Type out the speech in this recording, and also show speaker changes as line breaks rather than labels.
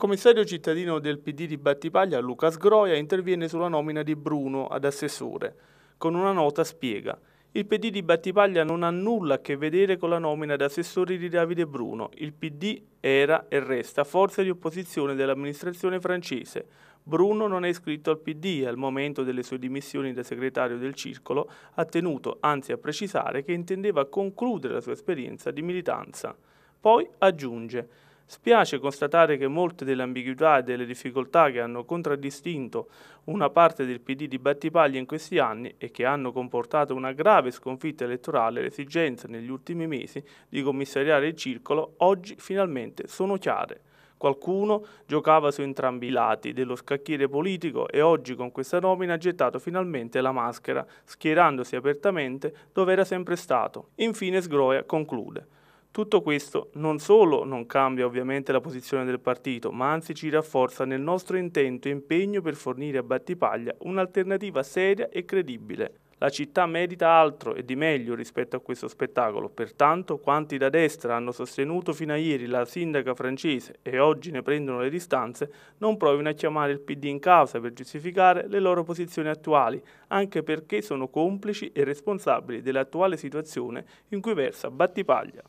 Il commissario cittadino del PD di Battipaglia, Luca Sgroia, interviene sulla nomina di Bruno ad assessore. Con una nota spiega il PD di Battipaglia non ha nulla a che vedere con la nomina ad assessore di Davide Bruno. Il PD era e resta forza di opposizione dell'amministrazione francese. Bruno non è iscritto al PD e al momento delle sue dimissioni da segretario del circolo ha tenuto anzi a precisare che intendeva concludere la sua esperienza di militanza. Poi aggiunge Spiace constatare che molte delle ambiguità e delle difficoltà che hanno contraddistinto una parte del PD di Battipaglia in questi anni e che hanno comportato una grave sconfitta elettorale l'esigenza negli ultimi mesi di commissariare il circolo oggi finalmente sono chiare. Qualcuno giocava su entrambi i lati dello scacchiere politico e oggi con questa nomina ha gettato finalmente la maschera, schierandosi apertamente dove era sempre stato. Infine Sgroia conclude. Tutto questo non solo non cambia ovviamente la posizione del partito, ma anzi ci rafforza nel nostro intento e impegno per fornire a Battipaglia un'alternativa seria e credibile. La città merita altro e di meglio rispetto a questo spettacolo, pertanto quanti da destra hanno sostenuto fino a ieri la sindaca francese e oggi ne prendono le distanze, non provino a chiamare il PD in causa per giustificare le loro posizioni attuali, anche perché sono complici e responsabili dell'attuale situazione in cui versa Battipaglia.